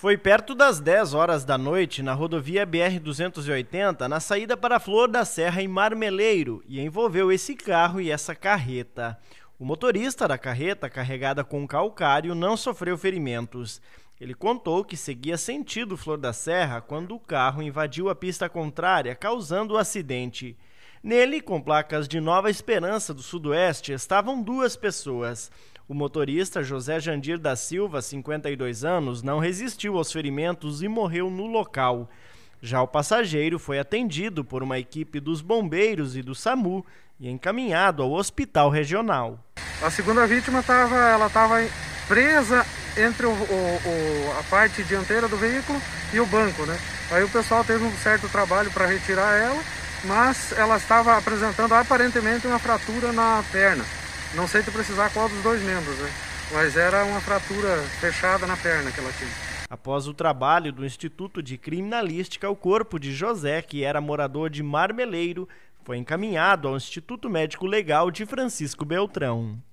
Foi perto das 10 horas da noite na rodovia BR-280, na saída para Flor da Serra em Marmeleiro, e envolveu esse carro e essa carreta. O motorista da carreta, carregada com calcário, não sofreu ferimentos. Ele contou que seguia sentido Flor da Serra quando o carro invadiu a pista contrária, causando o acidente. Nele, com placas de Nova Esperança do Sudoeste, estavam duas pessoas. O motorista José Jandir da Silva, 52 anos, não resistiu aos ferimentos e morreu no local. Já o passageiro foi atendido por uma equipe dos bombeiros e do SAMU e encaminhado ao hospital regional. A segunda vítima estava, ela estava presa entre o, o, o, a parte dianteira do veículo e o banco, né? Aí o pessoal teve um certo trabalho para retirar ela, mas ela estava apresentando aparentemente uma fratura na perna. Não sei te precisar qual dos dois membros, né? mas era uma fratura fechada na perna que ela tinha. Após o trabalho do Instituto de Criminalística, o corpo de José, que era morador de Marmeleiro, foi encaminhado ao Instituto Médico Legal de Francisco Beltrão.